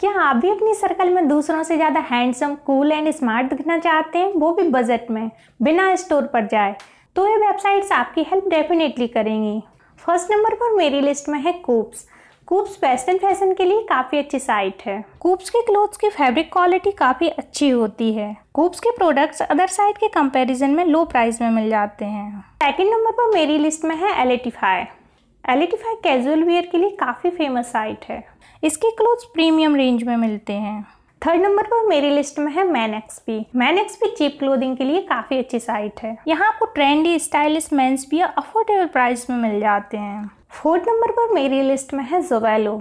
क्या आप भी अपनी सर्कल में दूसरों से ज़्यादा हैंडसम कूल एंड स्मार्ट दिखना चाहते हैं वो भी बजट में बिना स्टोर पर जाए तो ये वेबसाइट्स आपकी हेल्प डेफिनेटली करेंगी फर्स्ट नंबर पर मेरी लिस्ट में है कूप्स कूप्स वेस्टर्न फैशन के लिए काफ़ी अच्छी साइट है कूप्स के क्लोथ्स की फैब्रिक क्वालिटी काफ़ी अच्छी होती है कूप्स के प्रोडक्ट्स अदर साइट के कंपैरिजन में लो प्राइस में मिल जाते हैं सेकंड नंबर पर मेरी लिस्ट में है एलेटिफाई एलिटीफाई कैजुअल वेयर के लिए काफ़ी फेमस साइट है इसके क्लोथ्स प्रीमियम रेंज में मिलते हैं थर्ड नंबर पर मेरी लिस्ट में है man XP man XP cheap clothing के लिए काफ़ी अच्छी साइट है यहाँ आपको ट्रेंडी स्टाइलिश मैंस भी अफोर्डेबल प्राइस में मिल जाते हैं फोर्थ नंबर पर मेरी लिस्ट में है जोवेलो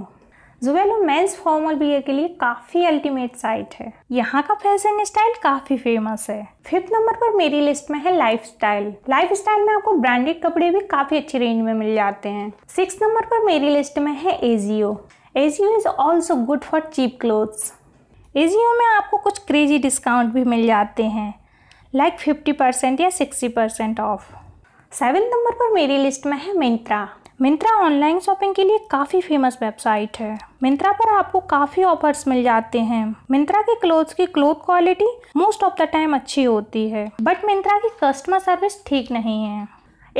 जुवेलो मेंस फॉर्मल बियर के लिए काफ़ी अल्टीमेट साइट है यहाँ का फैशन स्टाइल काफ़ी फेमस है फिफ्थ नंबर पर मेरी लिस्ट में है लाइफ स्टाइल लाइफ स्टाइल में आपको ब्रांडेड कपड़े भी काफ़ी अच्छी रेंज में मिल जाते हैं सिक्स नंबर पर मेरी लिस्ट में है Ajio Ajio is also good for cheap clothes Ajio में आपको कुछ क्रेजी डिस्काउंट भी मिल जाते हैं लाइक फिफ्टी परसेंट या sixty percent off seven number पर मेरी लिस्ट में है मिंत्रा मिंत्रा ऑनलाइन शॉपिंग के लिए काफ़ी फेमस वेबसाइट है मिंत्रा पर आपको काफ़ी ऑफर्स मिल जाते हैं मिंत्रा के क्लोथ्स की cloth quality most of the time अच्छी होती है बट मिंत्रा की कस्टमर सर्विस ठीक नहीं है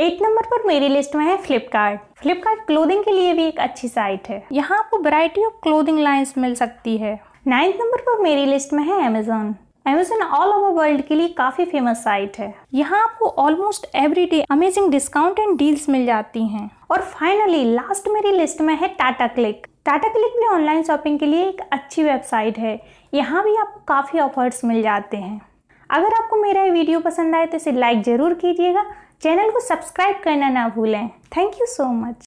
एट नंबर पर मेरी लिस्ट में है फ्लिपकार्ट फ्लिपकार्ट क्लोदिंग के लिए भी एक अच्छी साइट है यहाँ आपको वैरायटी ऑफ क्लोदिंग लाइंस मिल सकती है नाइन्थ नंबर पर मेरी लिस्ट में है Amazon Amazon all over world के लिए काफ़ी फेमस साइट है यहाँ आपको almost every day amazing discount and deals मिल जाती हैं और फाइनली लास्ट मेरी लिस्ट में है टाटा क्लिक टाटा क्लिक भी ऑनलाइन शॉपिंग के लिए एक अच्छी वेबसाइट है यहाँ भी आपको काफ़ी ऑफर्स मिल जाते हैं अगर आपको मेरा ये वीडियो पसंद आए तो इसे लाइक ज़रूर कीजिएगा चैनल को सब्सक्राइब करना ना भूलें थैंक यू सो मच